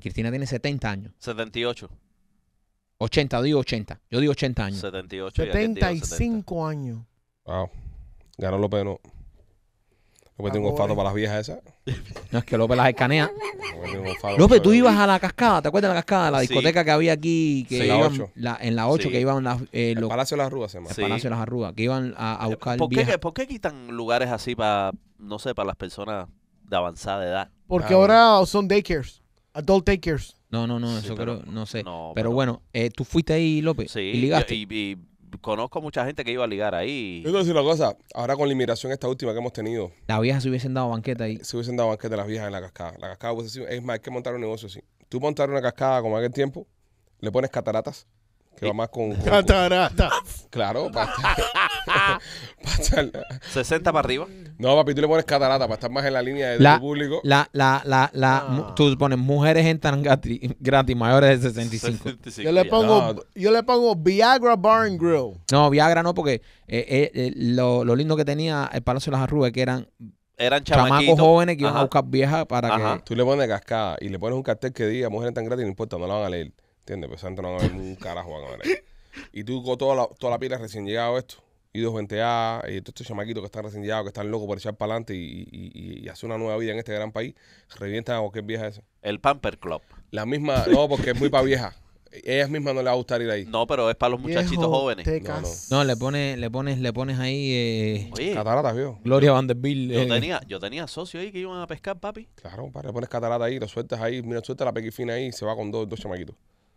Cristina tiene 70 años. 78. 80, digo 80. Yo digo 80 años. 78. 75 años. Wow. Ganó López no. López tiene un ah, olfato pues. para las viejas esas. No, es que López las escanea. López, tú ibas a la cascada, ¿te acuerdas de la cascada? La discoteca que había aquí, que La 8. en la 8, que iban las, eh, El Palacio de las Rúas se llama. Palacio de las Arrugas, que iban a, eh, buscar ¿Por qué, por qué quitan lugares así para, no sé, para las personas de avanzada edad? Porque ahora son daycares. Adult daycares. No, no, no, eso creo, no sé. pero, bueno, eh, tú fuiste ahí, López, y ligaste. y conozco mucha gente que iba a ligar ahí. Yo te voy una cosa, ahora con la inmigración esta última que hemos tenido, Las viejas se hubiesen dado banqueta ahí. se hubiesen dado banqueta las viejas en la cascada. La cascada hubiese es más, hay que montar un negocio así. Tú montar una cascada como aquel tiempo, le pones cataratas, que eh, va más con... [LAUGHS] cataratas claro, para- [LAUGHS] 60 [LAUGHS] para arriba. No, papi, tú le pones catarata para estar más en la línea de público. La, la, la, la, ah. Tú pones mujeres en tan gratis mayores de 65. yo, le pongo, yo le pongo Viagra Barn Grill. No, Viagra no, porque eh, eh, eh, lo, lo, lindo que tenía el Palacio de las Arrugas que eran. Eran chamacos jóvenes que iban a buscar viejas para Ajá. que. Tú le pones cascada y le pones un cartel que diga mujeres tan gratis, no importa, no la van a leer. ¿Entiendes? Pues antes no van a ver un carajo a Y tú con toda la, toda la pila recién llegado esto. Y 220 a y eh, todos estos chamaquitos que están recién que están locos por echar para adelante y, y, hacer una nueva vida en este gran país, revientan a cualquier vieja esa. El Pamper Club. La misma, no, porque es muy para vieja. Ellas mismas no le va a gustar ir ahí. No, pero es para los muchachitos jóvenes. No, le pones, le pones, le pones ahí eh, Cataratas, vio. Gloria Vanderbilt. yo eh. tenía, yo tenía socios ahí que iban a pescar, papi. Claro, para le pones cataratas ahí, lo sueltas ahí, mira, suelta la pequifina ahí y se va con dos, dos chamaquitos.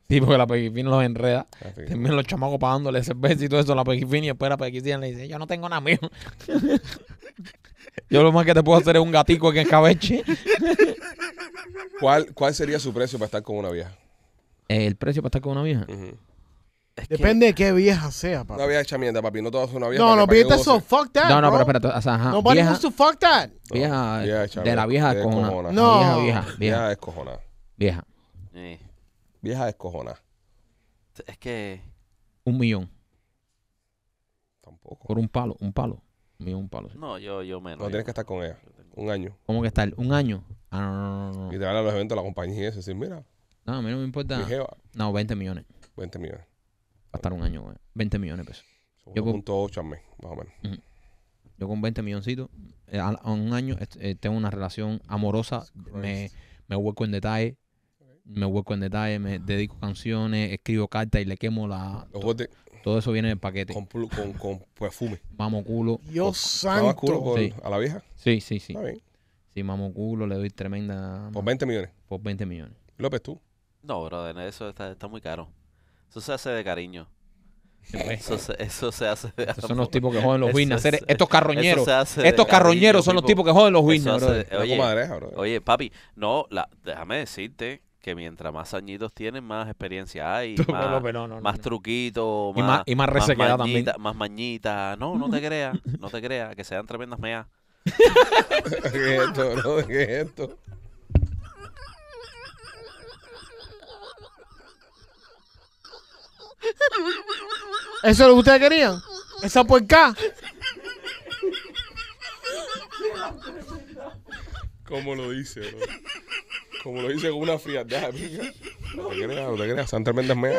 Sí, porque la Pequifini los enreda. Ah, También los chamacos pagándole cerveza y todo eso a la Pequifini. Y después la y le dice, yo no tengo nada mío. [LAUGHS] yo lo más que te puedo hacer es un gatico aquí en escabeche. [LAUGHS] ¿Cuál, ¿Cuál sería su precio para estar con una vieja? El precio para estar con una vieja. Es que- Depende de qué vieja sea, papá. Una vieja hecha mierda, papi. No todas son una vieja. No, no, que- Fuck that. No, no, pero espérate. O sea, ajá, Nobody fuck that. vieja, de la vieja es cojonada. No. Vieja, vieja, vieja, Vieja vieja. Eh. Vieja descojonada. Es que. Un millón. Tampoco. Por un palo, un palo. Un millón, un palo. No, yo, yo menos. No, tienes que estar con ella. Un año. ¿Cómo que estar? ¿Un año? Ah, no, no, no, Y te van a los eventos de la compañía y eso. Decir, mira. No, a mí no me importa. No, 20 millones. 20 millones. Va a estar un año, güey. Eh. 20 millones de pesos. yo 1.8 al mes, más o menos. Yo con 20 milloncitos, eh, a, un año este, eh, tengo una relación amorosa, me, me, vuelco en detalle, me vuelco en detalle, me dedico canciones, escribo cartas y le quemo la. todo eso viene en paquete. Con, perfume. Mamo culo. Dios santo. Culo ¿A la vieja? Sí, sí, sí. Está Sí, mamo culo, le doy tremenda. ¿Por 20 millones? Por 20 millones. López, tú. No, brother, eso está, muy caro. Eso se hace de cariño. Pues. Eso se, hace de son los tipos que joden los winners. estos [LAUGHS] carroñeros. Estos carroñeros son los tipos que joden los winners, oye, oye, papi, no, déjame decirte que mientras más añitos tienen, más experiencia hay. [LAUGHS] más, truquitos. Más, y más, y también. Más mañita. No, no te creas. No te creas. Que sean tremendas meas. [LAUGHS] ¿Qué esto, ¿Qué esto? ¿Eso es lo que ustedes querían? ¿Esa puerca? ¿Cómo lo dice, bro? Como lo dice con una frialdad. No [LAUGHS] te creas, no te creas, son tremendas mea.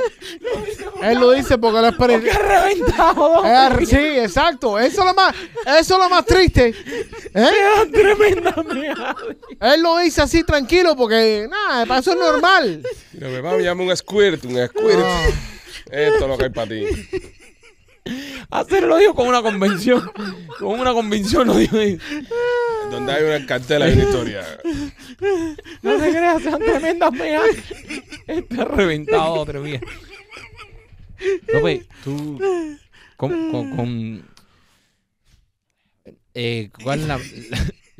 Él lo dice porque lo experiencia. ¡Qué reventado! Eh, ah, sí, exacto. Eso es lo más, eso es lo más triste. ¿Eh? tremendas mea. Él lo dice así tranquilo porque, nada, para eso es normal. Mira, mi papá me llama un squirt, un squirt. Ah. Esto es lo que hay para ti. Hacerlo dijo con una convención. Con una convención lo dijo donde hay una escartela de una historia. [LAUGHS] No se creas, son tremendas peas. Está reventado otro día. güey, tú. Con. eh, ¿Cuál es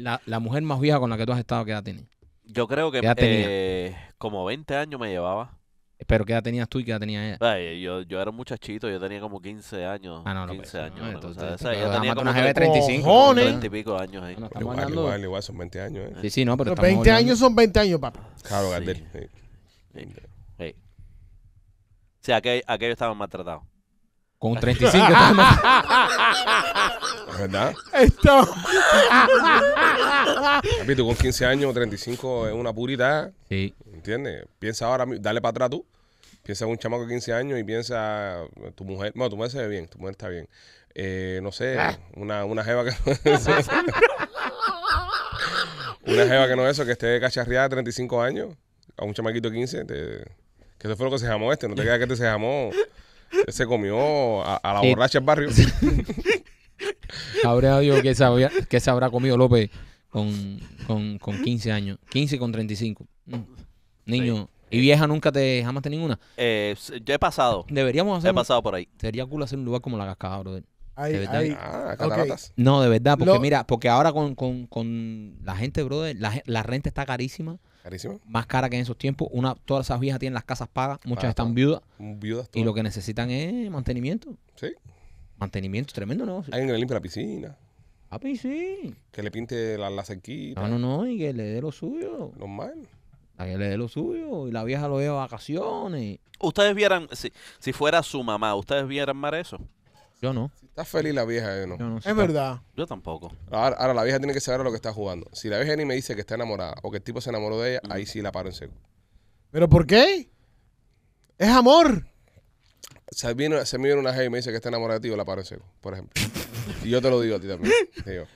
la, la, mujer más vieja con la que tú has estado? que edad tiene? Yo creo que. Eh, como 20 años me llevaba. Pero ¿qué edad tenías tú y qué edad tenía ella? yo, yo era un muchachito, yo tenía como 15 años. Ah, no, no. 15 pues, años. o sea, yo tenía como una GB 35. Jones. 20 y pico años ahí. Bueno, igual, igual, son 20 años. Eh. Sí, sí, no, pero, pero 20 años son 20 años, papá. Claro, sí. Sí. Sí. sí. aquello, aquellos estaban maltratados. Con 35. [LAUGHS] verdad. Esto. Papi, con 15 años, 35 es una purita. ¿eh? Sí. ¿Entiendes? Piensa ahora, dale para atrás tú. Piensa en un chamaco de 15 años y piensa, tu mujer, Bueno, tu mujer se ve bien, tu mujer está bien. Eh, no sé, ah. una, una jeva que... [LAUGHS] una jeva que no es eso, que esté cacharreada de 35 años, a un chamaquito de 15, que eso fue lo que se llamó este, no te queda que este se llamó [LAUGHS] Se comió a, la eh, borracha del barrio. [LAUGHS] Sabrá Dios que, sabía, que se habrá comido López con, con, con 15 años. 15 con 35. Mm. Niño. ¿Y vieja nunca te jamás te ninguna? Eh, yo he pasado. Deberíamos hacer. He pasado por ahí. Sería cool hacer un lugar como la cascada, brother. de verdad. Ah, no, de verdad, porque mira, porque ahora con, con, con la gente, brother, la, la renta está carísima. Más cara que en esos tiempos. Una, todas esas viejas tienen las casas pagas, muchas están viudas. Y lo que necesitan es mantenimiento. Sí. Mantenimiento, tremendo no Alguien que le limpie la piscina. Papi, piscina Que le pinte la, cerquitas cerquita. No, no, no, y que le dé lo suyo. Normal. que le dé lo suyo. Y la vieja lo lleva a vacaciones. Ustedes vieran, si, si fuera su mamá, ¿ustedes vieran más eso? Yo no. Si está feliz la vieja, yo no. es verdad. Yo tampoco. Ahora, la vieja tiene que saber lo que está jugando. Si la vieja ni me dice que está enamorada o que el tipo se enamoró de ella, ahí sí la paro en seco. ¿Pero por qué? Es amor se, viene, se me viene una gente y me dice que está enamorada de ti, yo la paro por ejemplo. Y yo te lo digo a ti también.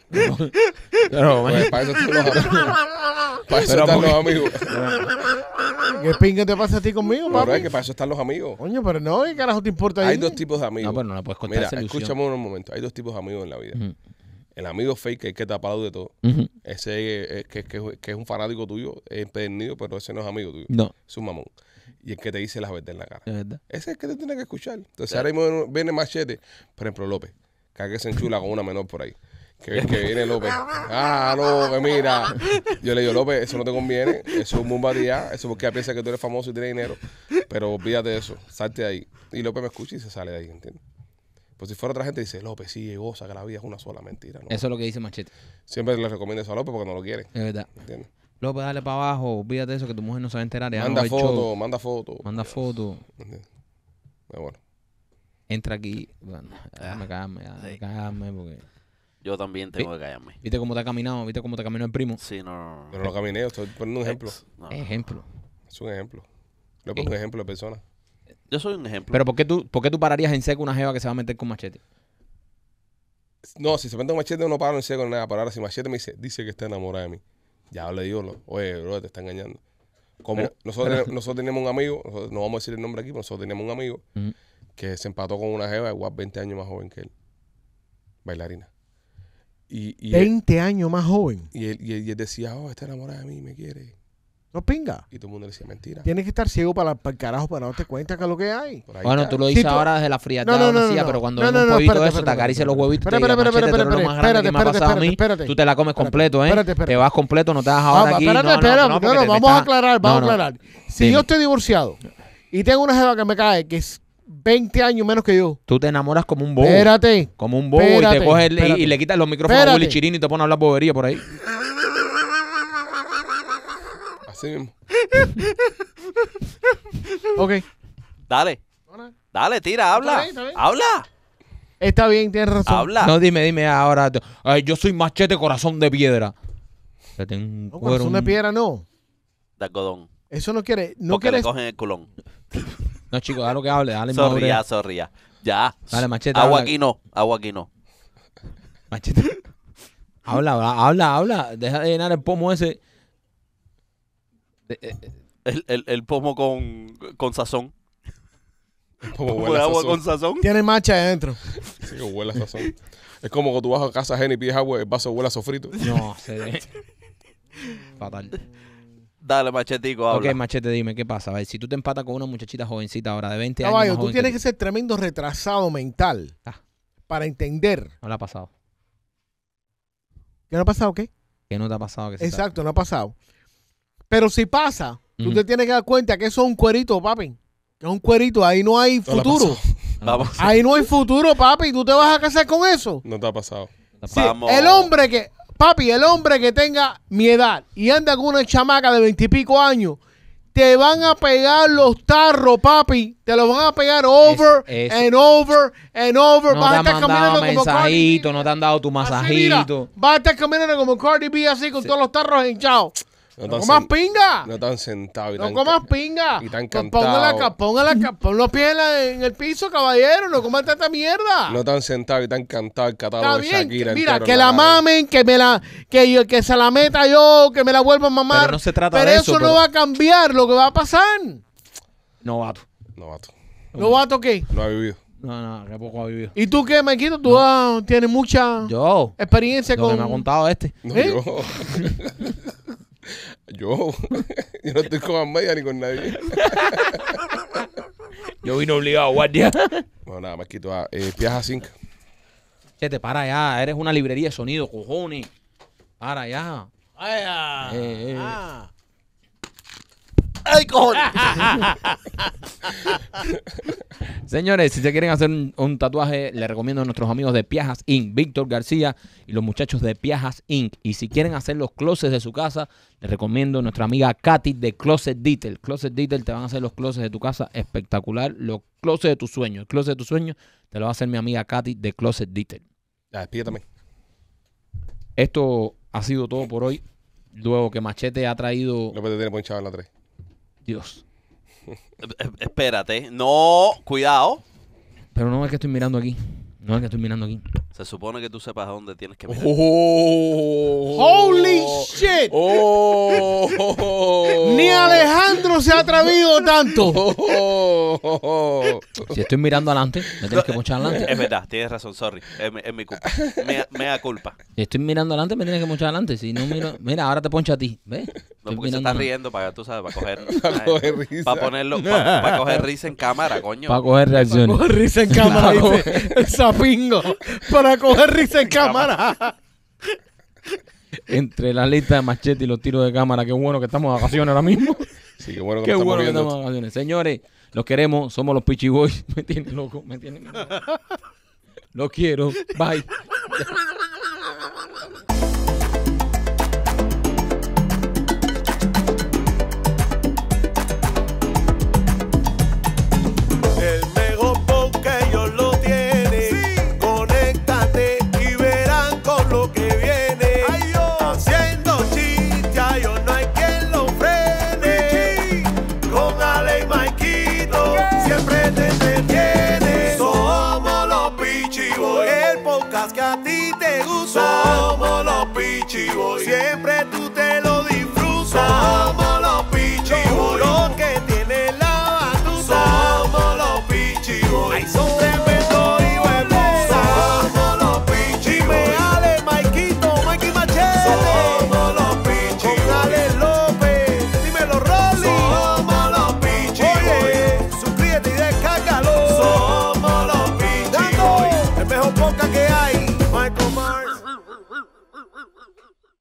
Pues, para eso están los amigos. Para eso están ¿Qué pinga te pasa a ti conmigo, papi? Pero Es que para eso están los amigos. Coño, pero no, ¿qué carajo te importa Hay dos tipos de amigos. No, pero pues, no la puedes contar Mira, escúchame un momento. Hay dos tipos de amigos en la vida. El amigo fake, que es que te de todo. Ese que, es un fanático tuyo, es empedernido, pero ese no es amigo tuyo. No. Es un mamón y el que te dice la verdad en la cara. Es Ese es el que te tiene que escuchar. Entonces ahora mismo viene Machete, por ejemplo, López, cada que se enchula con una menor por ahí. Que, que viene López. Ah, López mira. Yo le digo, López, eso no te conviene. Eso es un variedad. Eso es porque ella piensa que tú eres famoso y tienes dinero. Pero olvídate de eso. Salte de ahí. Y López me escucha y se sale de ahí, ¿entiendes? Pues si fuera otra gente, dice, López, sí, goza, que la vida es una sola mentira. Eso es lo que dice Machete. Siempre le recomiendo eso a López porque no lo quiere. Es verdad. ¿Entiendes? Luego dale para abajo, olvídate de eso que tu mujer no se va a enterar. Manda foto, manda foto, manda foto. Ah, bueno. Entra aquí. Bueno, déjame callarme, déjame porque... Yo también tengo que callarme. ¿Viste cómo te ha caminado? ¿Viste cómo te caminó el primo? Sí, no, no, no. Pero lo caminé, estoy poniendo un ejemplo. Ejemplo. Es un ejemplo. Le pongo eh. un ejemplo de persona. Yo soy un ejemplo. Pero ¿por qué, tú, ¿por qué tú pararías en seco una jeva que se va a meter con machete? No, si se mete un machete, no paro en seco nada. Pero ahora si machete me dice, dice que está enamorada de mí. Ya le digo, oye, bro, te está engañando. Como nosotros, nosotros tenemos un amigo, no vamos a decir el nombre aquí, pero nosotros tenemos un amigo mm. que se empató con una jeva igual 20 años más joven que él. Bailarina. Y, 20 años más joven. Y él, y él decía, oh, está enamorada de mí, me quiere. No pinga. Y todo el mundo le decía mentira. Tienes que estar ciego para, el carajo para darte cuenta que es lo que hay. Bueno, tú lo dices ahora desde la fría no, no, pero cuando no, un poquito eso, te acaricias los huevitos. Espérate, espérate, espérate, espérate, espérate, Tú te la comes completo, ¿eh? Espérate, espérate. Te vas completo, no te vas ahora aquí. Espérate, espérate, no, vamos a aclarar, vamos a aclarar. Si yo estoy divorciado y tengo una jeva que me cae, que es 20 años menos que yo. Tú te enamoras como un bobo. Espérate. Como un bobo y te coges y, le quitas los micrófonos a Willy Chirino y te pones a hablar bobería por ahí. Así ok. Dale. Dale, tira, habla. Habla. Está bien, tienes razón. Habla. No, dime, dime ahora. Ay, yo soy machete corazón de piedra. tengo corazón de piedra no. De algodón. Eso no quiere. No Porque quiere. le cogen el culón. No, chicos, dale lo que hable. Dale, Sorría, sorría. Ya. Dale, machete. Agua aquí no. Agua aquí no. Machete. [LAUGHS] Habla, habla, habla, habla. Deja de llenar el pomo ese. Eh, eh, el, el, pomo con, con sazón. con sazón. Tiene macha adentro. Sí, huele sazón. es como cuando tú vas a casa ajena y pides agua, el vaso huele a sofrito. No, se ve. Fatal. Dale, machetico, habla. Ok, machete, dime, ¿qué pasa? A ver, si tú te empatas con una muchachita jovencita ahora de 20 años. Caballo, tú tienes que, ser tremendo retrasado mental ah. para entender. No le ha pasado. ¿Qué no ha pasado qué? Que no te ha pasado. Que Exacto, no ha pasado. Pero si pasa, tú te tienes que dar cuenta que eso es un cuerito, papi. es un cuerito, ahí no hay futuro. [LAUGHS] ahí no hay futuro, papi. ¿Tú te vas a casar con eso? No te ha pasado. El hombre que, papi, el hombre que tenga mi edad y anda con una chamaca de veintipico años, te van a pegar los tarros, papi. Te los van a pegar over and over and over. No vas te han dado como Cardi No te han dado tu masajito. vas a estar caminando como Cardi B así con todos los tarros hinchados. No, comas pinga. No tan sentado. Y no comas pinga. Y tan pues cantado. Póngale la, ponga los pies en, el piso, caballero. No comas esta mierda. No tan sentado y tan cantado el catálogo de Shakira. Mira, que la, mamen, que me la, que, yo, que se la meta yo, que me la vuelvan a mamar. Pero no se trata de eso. eso no va a cambiar lo que va a pasar. Novato. Novato. ¿Novato qué? No ha vivido. No, no, que poco ha vivido. ¿Y tú qué, Maquito? Tú tienes mucha yo. experiencia con. Que me ha contado este. ¿Eh? yo. [LAUGHS] [LAUGHS] Yo, [LAUGHS] yo no estoy con Amaya ni con nadie. [LAUGHS] Yo vine obligado, guardia. Bueno, [LAUGHS] nada, me quito ah, eh, Piaja Zinc. Che, te para ya, eres una librería de sonido, cojones. Para allá ¡Ay, cojones! Señores, si se quieren hacer un, tatuaje, les recomiendo a nuestros amigos de Piajas Inc., Víctor García y los muchachos de Piajas Inc. Y si quieren hacer los closets de su casa, les recomiendo a nuestra amiga Katy de Closet Detail. Closet Detail te van a hacer los closets de tu casa espectacular, los closets de tu sueño, El closet de tu sueño te lo va a hacer mi amiga Katy de Closet Detail. Ya, despídate. Esto ha sido todo por hoy. Luego que Machete ha traído. No puede tener ponchado en la 3. Dios. Espérate. No, cuidado. Pero no es que estoy mirando aquí. No es que estoy mirando aquí. Se supone que tú sepas a dónde tienes que mirar. Oh. ¡Holy shit! Oh. Ni Alejandro se ha atrevido tanto. Oh. si estoy mirando adelante, me tienes que ponchar adelante. Es verdad, tienes razón, sorry. Es, mi, culpa. Me, da culpa. Si estoy mirando adelante, me tienes que mucha adelante. Si no miro. Mira, ahora te poncho a ti. ¿Ves? No, porque se está riendo para, tú sabes, para coger... [LAUGHS] para coger risa. Para ponerlo... Para, [LAUGHS] coger risa en cámara, coño. Para coger reacciones. [LAUGHS] Para coger risa en cámara, dice Para coger risa en cámara. Entre la lista de machete y los tiros de cámara. Qué bueno que estamos en vacaciones ahora mismo. Sí, qué bueno que, estamos bueno que estamos vacaciones. Señores, los queremos. Somos los Pichiboys. Me tienen loco, me tienen loco. Los quiero. Bye.